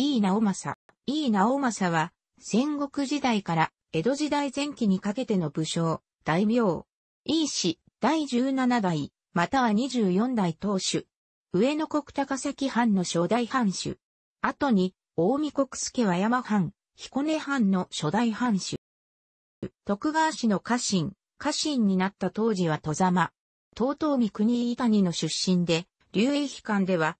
井伊直政。井伊直政は、戦国時代から江戸時代前期にかけての武将、大名。井伊氏、第17代、または24代当主。上野国高崎藩の初代藩主。後に、大見国助和山藩、彦根藩の初代藩主。徳川氏の家臣、家臣になった当時は戸様。東東三国伊谷の出身で、竜英碑館では、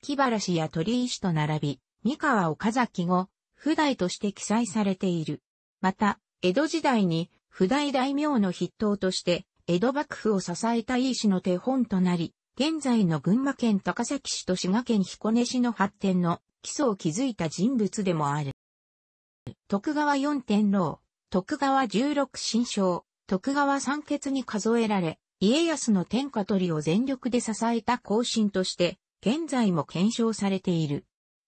木原氏や鳥居氏と並び、三河岡崎後、普代として記載されている。また、江戸時代に、普代大名の筆頭として、江戸幕府を支えた医師の手本となり、現在の群馬県高崎市と滋賀県彦根市の発展の基礎を築いた人物でもある。徳川四天王、徳川十六神将、徳川三傑に数えられ、家康の天下取りを全力で支えた後進として、現在も検証されている。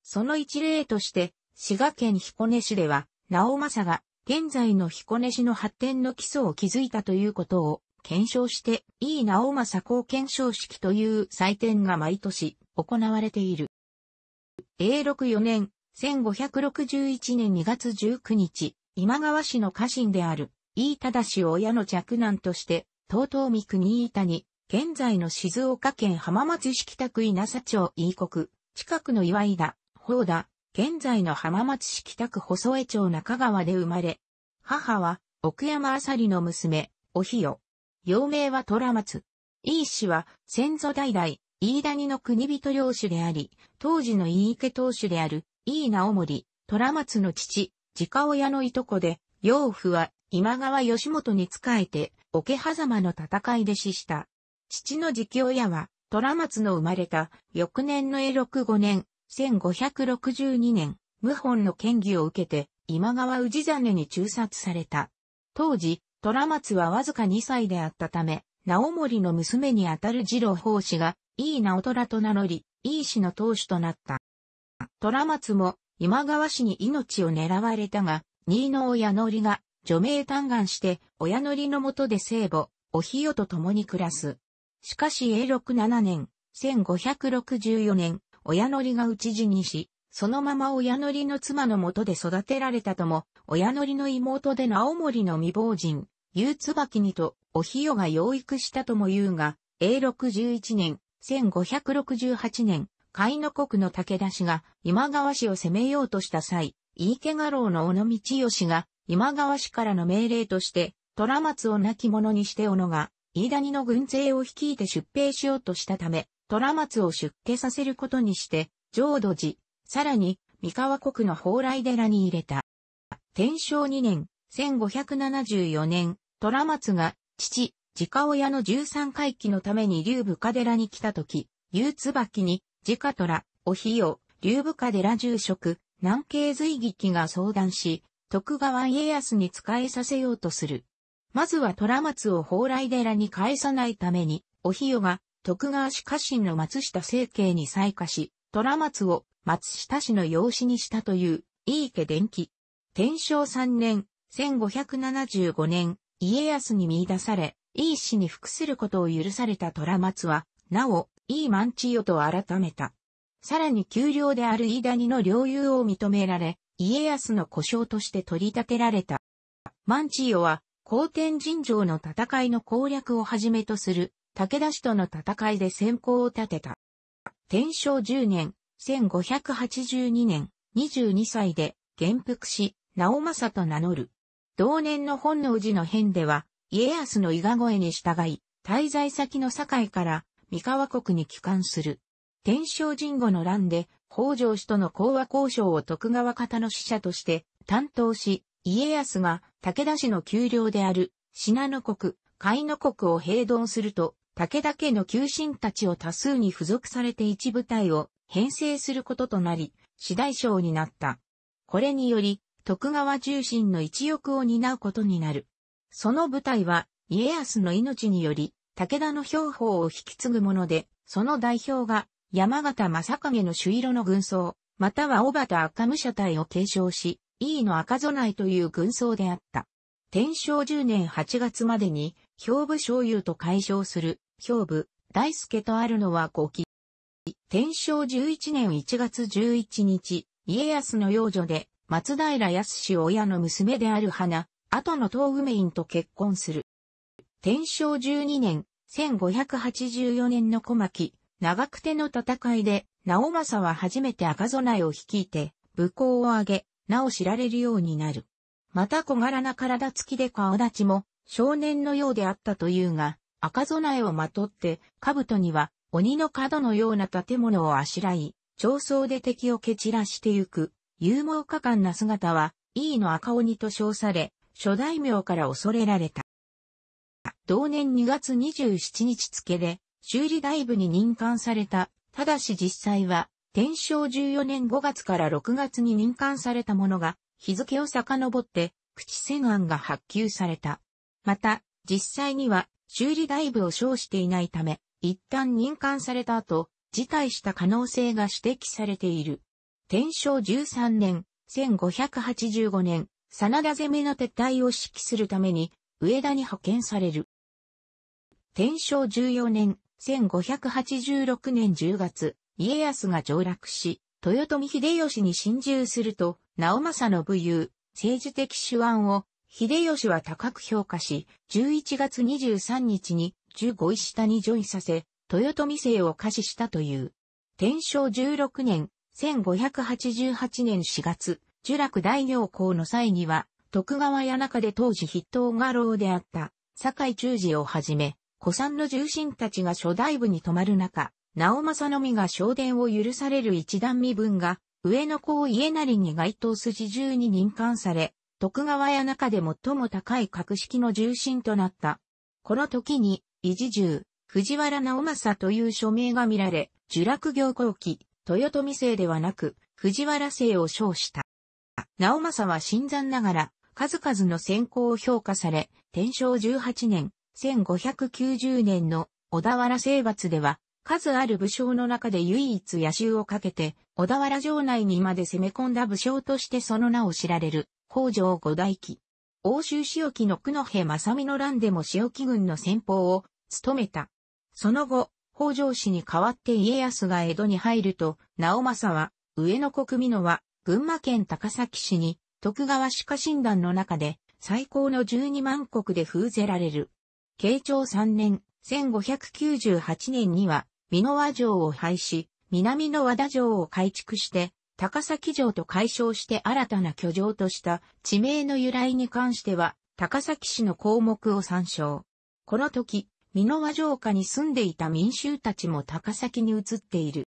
その一例として、滋賀県彦根市では、直政が、現在の彦根市の発展の基礎を築いたということを、検証して、いい直政公検証式という祭典が毎年、行われている。永禄4年、1561年2月19日、今川氏の家臣である、飯忠氏を親の嫡男として、東東三国飯田に、現在の静岡県浜松市北区稲佐町飯国、近くの岩井田、宝田、現在の浜松市北区細江町中川で生まれ、母は奥山あさりの娘、おひよ。幼名は虎松。飯氏は先祖代々、飯谷の国人領主であり、当時の飯池当主である飯直森、虎松の父、自家親のいとこで、養父は今川義元に仕えて、桶狭間の戦いで死した。父の期親は、虎松の生まれた翌年の永禄5年、1562年、謀反の権威を受けて、今川氏真に中殺された。当時、虎松はわずか2歳であったため、直盛の娘にあたる次郎法師が、いい直虎と名乗り、いい氏の当主となった。虎松も、今川氏に命を狙われたが、新野親乗りが、除名嘆願して、親乗りのもとで聖母、おひよと共に暮らす。しかし永禄7年、1564年、親のりが討ち死にし、そのまま親のりの妻のもとで育てられたとも、親のりの妹で青森の未亡人、ゆうつばきにと、おひよが養育したとも言うが、永禄11年、1568年、海の国の武田氏が今川氏を攻めようとした際、井池家老の小野道義が今川氏からの命令として、虎松を亡き者にして小野が、飯谷の軍勢を率いて出兵しようとしたため、虎松を出家させることにして、浄土寺、さらに、三河国の蓬莱寺に入れた。天正2年、1574年、虎松が、父、自家親の十三回帰のために竜武家寺に来た時、竜椿に、自家虎、おひよ、竜武家寺住職、南京随劇が相談し、徳川家康に仕えさせようとする。まずは虎松を蓬莱寺に返さないために、おひよが徳川氏家臣の松下政経に採火し、虎松を松下氏の養子にしたという、井伊家伝記。天正3年、1575年、家康に見出され、井伊氏に服することを許された虎松は、なお、井伊万千代と改めた。さらに丘陵である井谷の領有を認められ、家康の故障として取り立てられた。万千代は、皇天神城の戦いの攻略をはじめとする武田氏との戦いで先行を立てた。天正10年、1582年、22歳で、元服し、直政と名乗る。同年の本能寺の変では、家康の伊賀越えに従い、滞在先の堺から、三河国に帰還する。天正神後の乱で、北条氏との講和交渉を徳川方の使者として担当し、家康が武田氏の丘陵である、信濃国、海の国を平等すると、武田家の旧臣たちを多数に付属されて一部隊を編成することとなり、次大将になった。これにより、徳川重臣の一翼を担うことになる。その部隊は、家康の命により、武田の兵法を引き継ぐもので、その代表が、山形正影の朱色の軍曹、または小畑赤武者隊を継承し、E の赤備えという軍曹であった。天正10年8月までに、兵部将優と解消する兵部、大輔とあるのは5期。天正11年1月11日、家康の養女で、松平康親の娘である花、後の東梅院と結婚する。天正12年、1584年の小牧、長久手の戦いで、直政は初めて赤備えを率いて、武功を挙げ、名を知られるようになる。また小柄な体つきで顔立ちも、少年のようであったというが、赤備えをまとって、兜には鬼の角のような建物をあしらい、長僧で敵を蹴散らしてゆく、勇猛果敢な姿は、E の赤鬼と称され、諸大名から恐れられた。同年2月27日付で、修理大部に任官された、ただし実際は、天正14年5月から6月に任官されたものが、日付を遡って、口千案が発給された。また、実際には、修理代部を称していないため、一旦任官された後、辞退した可能性が指摘されている。天正13年、1585年、真田攻めの撤退を指揮するために、上田に派遣される。天正14年、1586年10月、家康が上落し、豊臣秀吉に侵入すると、直政の武勇、政治的手腕を秀吉は高く評価し、11月23日に15位下に上位させ、豊臣姓を可視したという。天正16年、1588年4月、呪楽大行幸の際には、徳川谷中で当時筆頭画廊であった、坂井忠治をはじめ、古参の重臣たちが初代部に泊まる中、直政のみが昇殿を許される一段身分が、上の子を家なりに該当筋中に任官され、徳川や中で最も高い格式の重臣となった。この時に、維持重、藤原直政という署名が見られ、受落行後期、豊臣姓ではなく、藤原姓を称した。直政は新参ながら、数々の選考を評価され、天正18年、1590年の小田原征伐では、数ある武将の中で唯一野衆をかけて、小田原城内にまで攻め込んだ武将としてその名を知られる。北条五大記。欧州潮木の久野平正美の乱でも潮木軍の先鋒を務めた。その後、北条氏に代わって家康が江戸に入ると、直政は、上野国美濃は、群馬県高崎市に、徳川歯科診断の中で、最高の12万国で封ぜられる。慶長3年、1598年には、美濃和城を廃止、南の和田城を改築して、高崎城と解消して新たな居城とした地名の由来に関しては、高崎市の項目を参照。この時、美濃和城下に住んでいた民衆たちも高崎に移っている。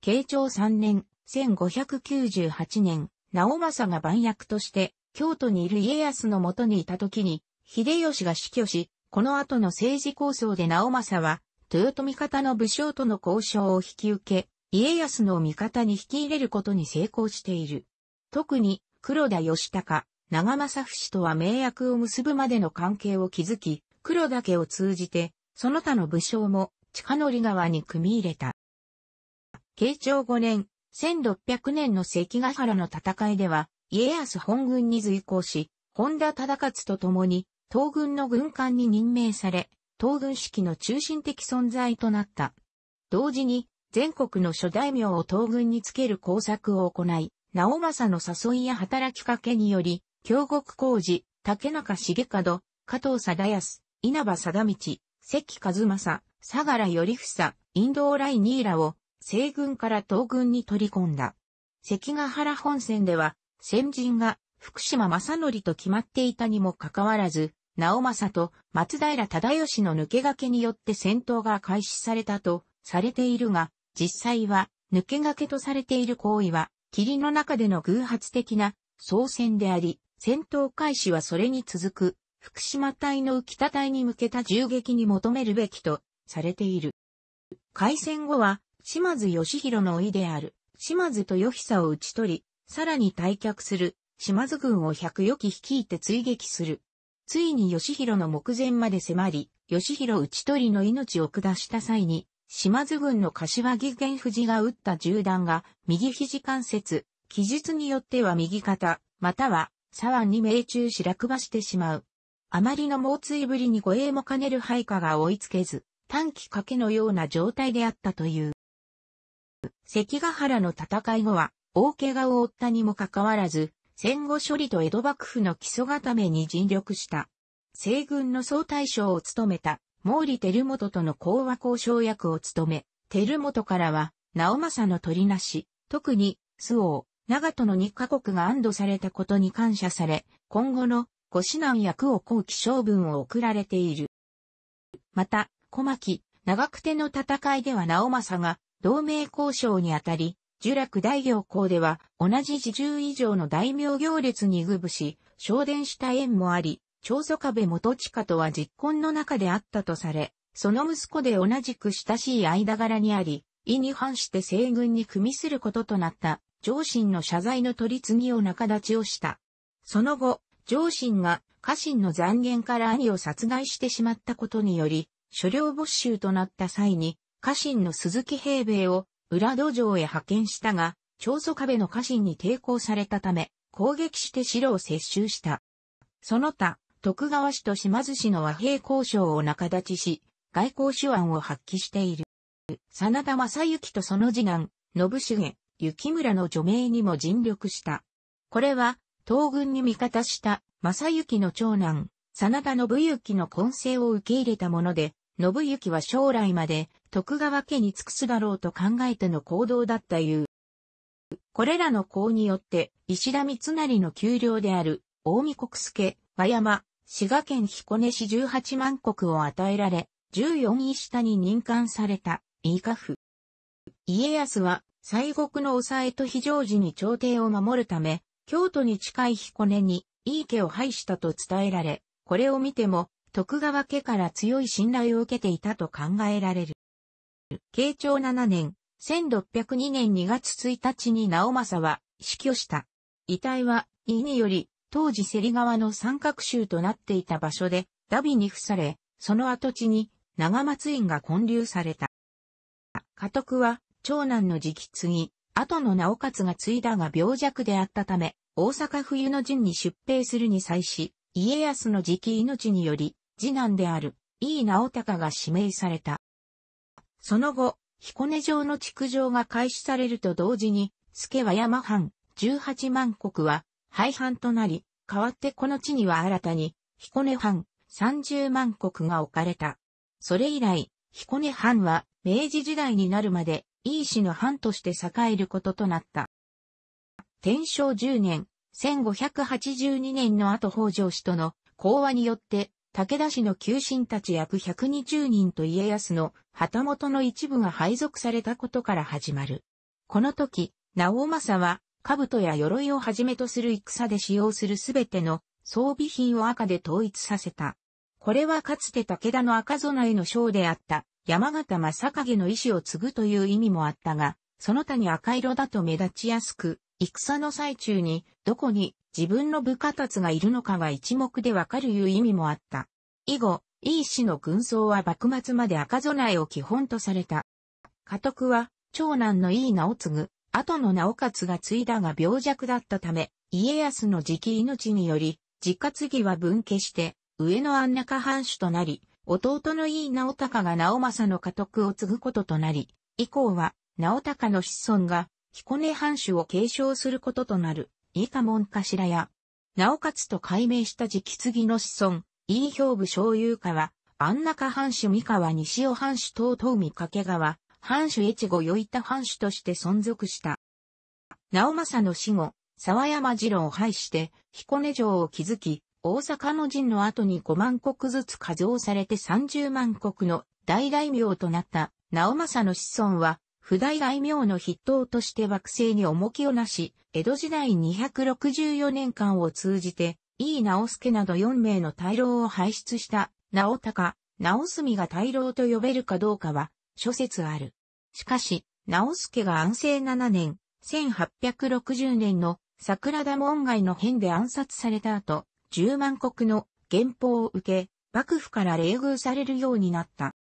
慶長3年、1598年、直政が番役として京都にいる家康のもとにいた時に、秀吉が死去し、この後の政治構想で直政は、豊臣方の武将との交渉を引き受け、家康の味方に引き入れることに成功している。特に、黒田義高、長政不死とは名役を結ぶまでの関係を築き、黒田家を通じて、その他の武将も、近乗川に組み入れた。慶長5年、1600年の関ヶ原の戦いでは、家康本軍に随行し、本田忠勝と共に、東軍の軍艦に任命され、東軍式の中心的存在となった。同時に、全国の諸大名を東軍につける工作を行い、直政の誘いや働きかけにより、京極工事、竹中重門、加藤貞康、稲葉貞道、関和正、相良頼房、印ライニーラを西軍から東軍に取り込んだ。関ヶ原本線では、先人が福島正則と決まっていたにもかかわらず、直政と松平忠義の抜け駆けによって戦闘が開始されたとされているが、実際は、抜け駆けとされている行為は、霧の中での偶発的な、総戦であり、戦闘開始はそれに続く、福島隊の浮田隊に向けた銃撃に求めるべきと、されている。開戦後は、島津義弘のいである、島津と豊久を打ち取り、さらに退却する、島津軍を百余機率いて追撃する。ついに義弘の目前まで迫り、義弘打ち取りの命を下した際に、島津軍の柏木源藤が撃った銃弾が右肘関節、記述によっては右肩、または左腕に命中し落馬してしまう。あまりの猛追ぶりに護衛も兼ねる配下が追いつけず、短期賭けのような状態であったという。関ヶ原の戦い後は、大怪我を負ったにもかかわらず、戦後処理と江戸幕府の基礎固めに尽力した。西軍の総大将を務めた毛利輝元との講和交渉役を務め、輝元からは、直政の取りなし、特に、周王、長門の2カ国が安堵されたことに感謝され、今後のご指南役を後期将軍を送られている。また、小牧、長久手の戦いでは直政が同盟交渉にあたり、呪楽大行校では同じ自重以上の大名行列に具部し、昇殿した縁もあり、長祖壁元親とは実婚の中であったとされ、その息子で同じく親しい間柄にあり、意に反して西軍に組みすることとなった、上心の謝罪の取り次ぎを仲立ちをした。その後、上心が家臣の残言から兄を殺害してしまったことにより、所領没収となった際に、家臣の鈴木平兵衛を裏土城へ派遣したが、長祖壁の家臣に抵抗されたため、攻撃して城を接収した。その他、徳川氏と島津氏の和平交渉を仲立ちし、外交手腕を発揮している。真田正幸とその次男、信繁、幸村の除名にも尽力した。これは、東軍に味方した正幸の長男、真田信幸の混成を受け入れたもので、信幸は将来まで徳川家に尽くすだろうと考えての行動だったいう。これらの功によって、石田三成の丘陵である、大見国助、和山、滋賀県彦根市18万石を与えられ、14位下に任官された、伊賀府。家康は、西国の抑えと非常時に朝廷を守るため、京都に近い彦根に、井伊家を廃したと伝えられ、これを見ても、徳川家から強い信頼を受けていたと考えられる。慶長7年、1602年2月1日に直政は死去した。遺体は、井により、当時セリ川の三角州となっていた場所で、ダビに付され、その跡地に長松院が建立された。家督は、長男の直継ぎ、後の直勝が継いだが病弱であったため、大阪冬の陣に出兵するに際し、家康の直命により、次男である、井伊直隆が指名された。その後、彦根城の築城が開始されると同時に、助和山藩、十八万国は、廃藩となり、代わってこの地には新たに、彦根藩三十万国が置かれた。それ以来、彦根藩は明治時代になるまで、い市の藩として栄えることとなった。天正十年、1582年の後北条氏との講和によって、武田氏の旧臣たち約120人と家康の旗本の一部が配属されたことから始まる。この時、直政は兜や鎧をはじめとする戦で使用するすべての装備品を赤で統一させた。これはかつて武田の赤備えの章であった山形正景の意志を継ぐという意味もあったが、その他に赤色だと目立ちやすく、戦の最中にどこに自分の部下たちがいるのかが一目でわかるいう意味もあった。以後、いい氏の軍曹は幕末まで赤備えを基本とされた。家督は長男の名を直ぐ。後の直勝が継いだが病弱だったため、家康の直命により、直継ぎは分家して、上の安中藩主となり、弟の井伊直隆が直政の家督を継ぐこととなり、以降は、直隆の子孫が、彦根藩主を継承することとなる、伊家門頭や、直勝と改名した直継ぎの子孫、井伊兵部昭遊家は、安中藩主三河西尾藩主等々見掛川、藩主越後与板藩主として存続した。直政の死後、沢山次郎を廃して、彦根城を築き、大阪の陣の後に5万国ずつ加増されて30万国の大大名となった直政の子孫は、不大大名の筆頭として惑星に重きをなし、江戸時代264年間を通じて、井伊直助など4名の大老を輩出した、直高、直住が大老と呼べるかどうかは、諸説ある。しかし、直助が安政7年、1860年の桜田門外の変で暗殺された後、10万国の原報を受け、幕府から冷遇されるようになった。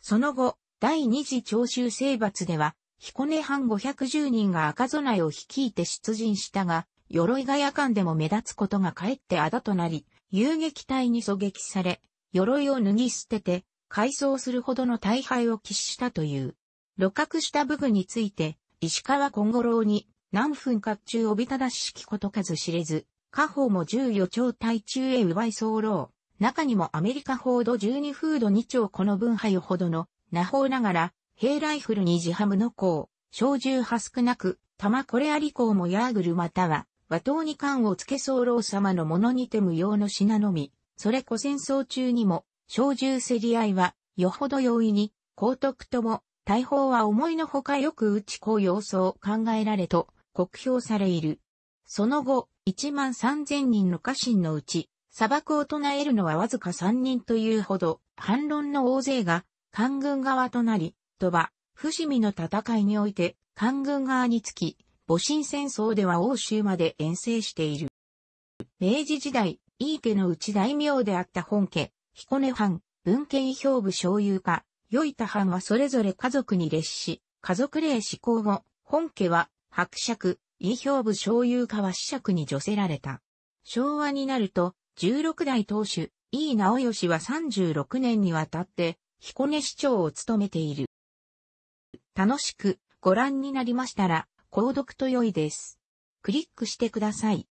その後、第二次徴収征伐では、彦根藩510人が赤備えを率いて出陣したが、鎧が夜間でも目立つことがかえってあだとなり、遊撃隊に狙撃され、鎧を脱ぎ捨てて、改装するほどの大敗を喫したという。露覚した武具について、石川金五郎に、何分甲冑をびただしきこと数知れず、家宝も十余丁対中へ奪い候。中にもアメリカ報道12風土2丁この分配ほどの、那法ながら、兵ライフル二次ハムの甲、小銃は少なく、玉これあり甲もヤーグルまたは、和刀に缶をつけ候様のものにて無用の品のみ、それ古戦争中にも、小銃競り合いは、よほど容易に、高徳とも、大砲は思いのほかよく打ちこう様を考えられと、酷評されいる。その後、1万3000人の家臣のうち、砂漠を唱えるのはわずか3人というほど、反論の大勢が、官軍側となり、と羽、伏見の戦いにおいて、官軍側につき、戊辰戦争では欧州まで遠征している。明治時代、井伊家の内大名であった本家、彦根藩、文献評部商友家、与板藩はそれぞれ家族に列し、家族令施行後、本家は、伯爵、陰評部商友家は子爵に除せられた。昭和になると、16代当主、井伊直義は36年にわたって、彦根市長を務めている。楽しくご覧になりましたら、購読と良いです。クリックしてください。